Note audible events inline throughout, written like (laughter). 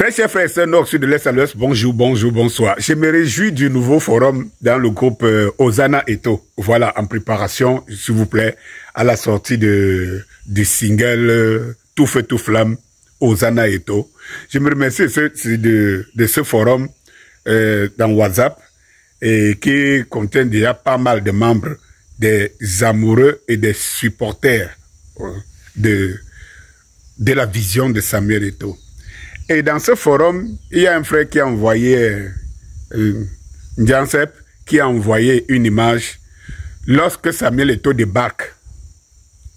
Très chers frères et sœurs nord, sud, de bonjour, bonjour, bonsoir. Je me réjouis du nouveau forum dans le groupe euh, Osana Eto. Voilà, en préparation, s'il vous plaît, à la sortie de, du single Tout feu, tout flamme, Osana Eto. Je me remercie de, de, ce forum euh, dans WhatsApp et qui contient déjà pas mal de membres, des amoureux et des supporters euh, de, de la vision de Samuel Eto. Et dans ce forum, il y a un frère qui a envoyé, euh, Jansep, qui a envoyé une image. Lorsque Samuel Eto débarque,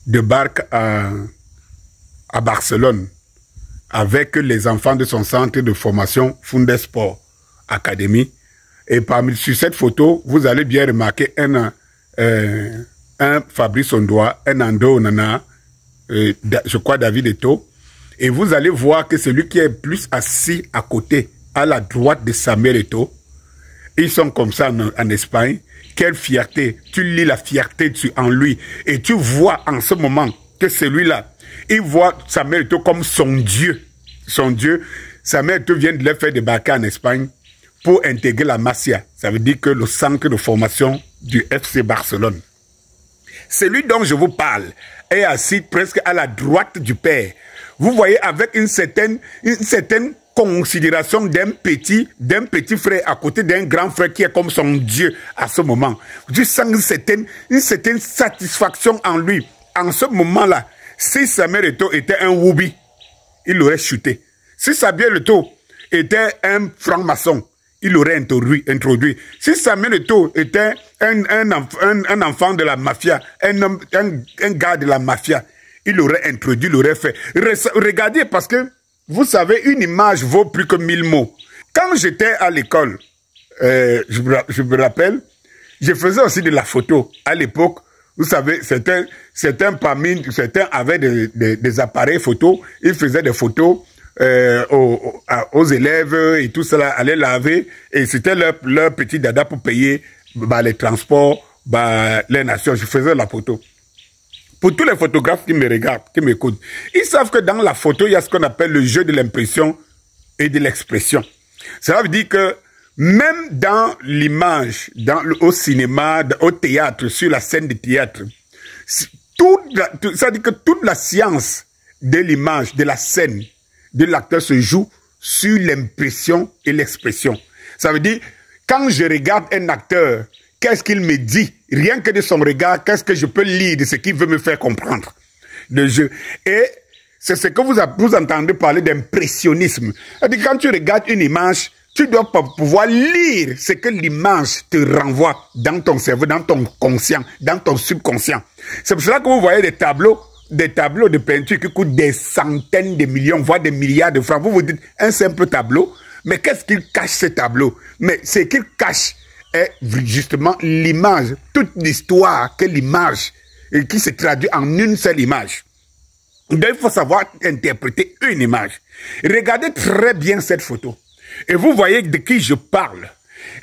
débarque à, Barcelone avec les enfants de son centre de formation Fundesport Academy. Et parmi, sur cette photo, vous allez bien remarquer un, euh, un Fabrice Ondoa, un Ando Onana, euh, je crois David Eto, et vous allez voir que celui qui est plus assis à côté, à la droite de Samuel Eto'o, ils sont comme ça en, Espagne. Quelle fierté. Tu lis la fierté en lui. Et tu vois en ce moment que celui-là, il voit Samuel comme son Dieu. Son Dieu. Samuel vient de le faire débarquer en Espagne pour intégrer la Masia. Ça veut dire que le centre de formation du FC Barcelone. Celui dont je vous parle est assis presque à la droite du Père. Vous voyez, avec une certaine, considération d'un petit, d'un petit frère à côté d'un grand frère qui est comme son Dieu à ce moment. Je sens une certaine, satisfaction en lui. En ce moment-là, si Samuel Eto était un Woubi, il aurait chuté. Si Samuel Eto était un franc-maçon, il aurait introduit. Si Samuel Eto était un, enfant de la mafia, un, un gars de la mafia, il l'aurait introduit, l'aurait fait. regardez, parce que, vous savez, une image vaut plus que mille mots. Quand j'étais à l'école, euh, je, me, rappelle, je faisais aussi de la photo. À l'époque, vous savez, certains, certains parmi, certains avaient des, appareils photo, ils faisaient des photos euh, aux, élèves et tout cela, allaient laver, et c'était leur, petit dada pour payer bah, les transports, bah, les nations. Je faisais la photo. Pour tous les photographes qui me regardent, qui m'écoutent, ils savent que dans la photo, il y a ce qu'on appelle le jeu de l'impression et de l'expression. Ça veut dire que même dans l'image, dans le, au cinéma, au théâtre, sur la scène de théâtre, tout, ça veut dire que toute la science de l'image, de la scène, de l'acteur se joue sur l'impression et l'expression. Ça veut dire, quand je regarde un acteur Qu'est-ce qu'il me dit Rien que de son regard, qu'est-ce que je peux lire de ce qu'il veut me faire comprendre de jeu Et c'est ce que vous, entendez parler d'impressionnisme. quand tu regardes une image, tu dois pouvoir lire ce que l'image te renvoie dans ton cerveau, dans ton conscient, dans ton subconscient. C'est pour cela que vous voyez des tableaux, des tableaux de peinture qui coûtent des centaines de millions, voire des milliards de francs. Vous vous dites, un simple tableau, mais qu'est-ce qu'il cache ce tableau Mais ce qu'il cache, est justement l'image, toute l'histoire que l'image, qui se traduit en une seule image. Donc, il faut savoir interpréter une image. Regardez très bien cette photo. Et vous voyez de qui je parle.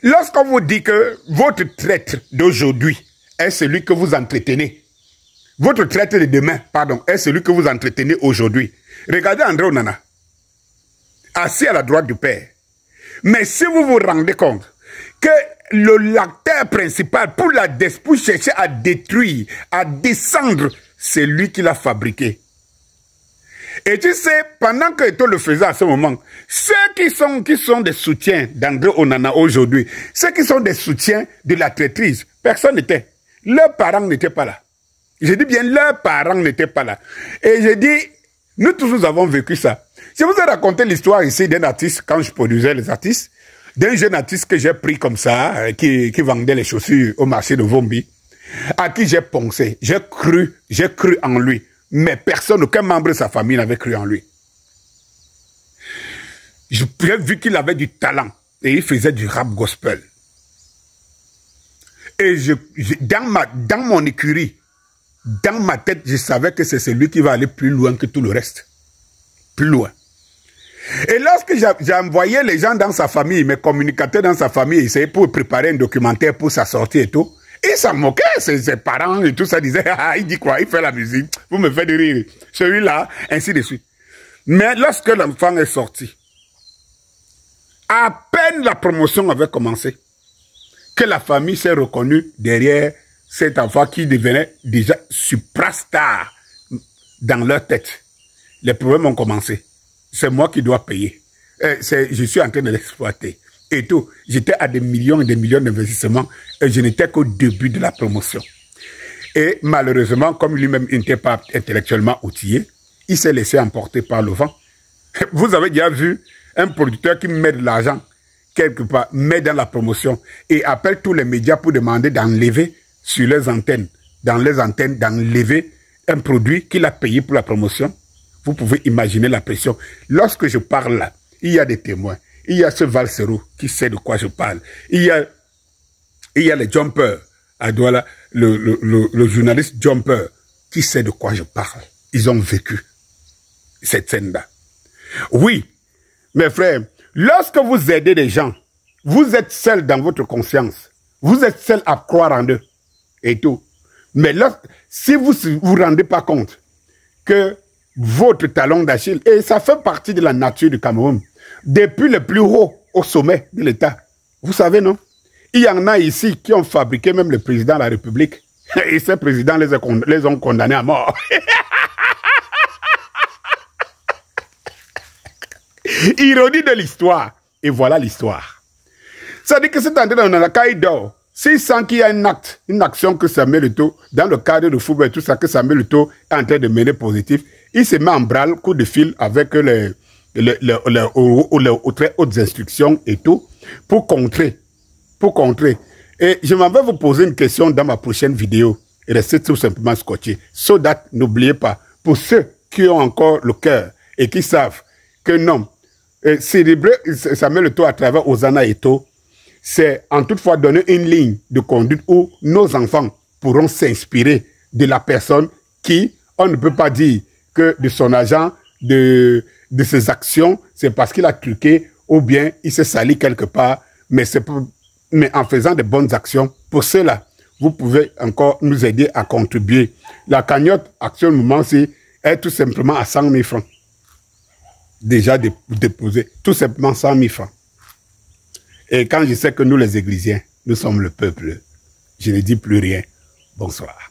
Lorsqu'on vous dit que votre traître d'aujourd'hui est celui que vous entretenez, votre traître de demain, pardon, est celui que vous entretenez aujourd'hui. Regardez André Onana, assis à la droite du Père. Mais si vous vous rendez compte que le l'acteur principal pour la pour chercher à détruire, à descendre, c'est lui qui l'a fabriqué. Et tu sais, pendant que Eto le faisait à ce moment, ceux qui sont, qui sont des soutiens d'André Onana aujourd'hui, ceux qui sont des soutiens de la traîtrise, personne n'était. Leurs parents n'étaient pas là. Je dis bien, leurs parents n'étaient pas là. Et je dis, nous tous nous avons vécu ça. Je vous ai raconté l'histoire ici d'un artiste, quand je produisais les artistes, d'un jeune artiste que j'ai pris comme ça, euh, qui, vendait les chaussures au marché de Vombi, à qui j'ai pensé, j'ai cru, j'ai cru en lui. Mais personne, aucun membre de sa famille n'avait cru en lui. J'ai vu qu'il avait du talent et il faisait du rap gospel. Et dans, ma, dans mon écurie, dans ma tête, je savais que c'est celui qui va aller plus loin que tout le reste. Plus loin. Et lorsque j'ai envoyé les gens dans sa famille, mes communicateurs dans sa famille, essayaient pour préparer un documentaire pour sa sortie et tout, ils s'en moquaient, ses, parents et tout ça disaient, (laughs) ah, il dit quoi, il fait la musique, vous me faites rire. Celui-là, ainsi de suite. Mais lorsque l'enfant est sorti, à peine la promotion avait commencé, que la famille s'est reconnue derrière cet enfant qui devenait déjà suprastar dans leur tête. Les problèmes ont commencé c'est moi qui dois payer. Eh, je suis en train de l'exploiter. Et tout. J'étais à des millions et des millions d'investissements et je n'étais qu'au début de la promotion. Et malheureusement, comme lui-même n'était pas intellectuellement outillé, il s'est laissé emporter par le vent. (laughs) Vous avez déjà vu un producteur qui met de l'argent quelque part, met dans la promotion et appelle tous les médias pour demander d'enlever sur les antennes, dans les antennes, d'enlever un produit qu'il a payé pour la promotion vous pouvez imaginer la pression. Lorsque je parle là, il y a des témoins. Il y a ce Valsero qui sait de quoi je parle. Il y a, il y a les le, le, le, journaliste jumper qui sait de quoi je parle. Ils ont vécu cette scène-là. Oui, mes frères, lorsque vous aidez des gens, vous êtes seul dans votre conscience. Vous êtes seul à croire en eux et tout. Mais lorsque, si vous ne vous rendez pas compte que votre talon d'Achille. Et ça fait partie de la nature du Cameroun. Depuis le plus haut au sommet de l'État. Vous savez, non Il y en a ici qui ont fabriqué même le président de la République. (laughs) Et ces présidents les, les ont condamnés à mort. (laughs) Ironie de l'histoire. Et voilà l'histoire. Ça dit que c'est en train de Caïdo. S'il sent qu'il y a un acte, une action que ça met le taux dans le cadre de football tout ça, que ça met le est en train de mener positif, il se met en branle, coup de fil avec les, très hautes instructions et tout, pour contrer. Pour contrer. Et je m'en vais vous poser une question dans ma prochaine vidéo. Restez tout simplement scotché. So n'oubliez pas, pour ceux qui ont encore le cœur et qui savent que non, euh, met le tout à travers Osana tout, c'est en toutefois donner une ligne de conduite où nos enfants pourront s'inspirer de la personne qui, on ne peut pas dire, que de son agent, de, de ses actions, c'est parce qu'il a truqué ou bien il s'est sali quelque part, mais c'est mais en faisant de bonnes actions. Pour cela, vous pouvez encore nous aider à contribuer. La cagnotte actuellement c'est est tout simplement à 100 000 francs. Déjà déposé tout simplement 100 000 francs. Et quand je sais que nous, les Églisiens, nous sommes le peuple, je ne dis plus rien. Bonsoir.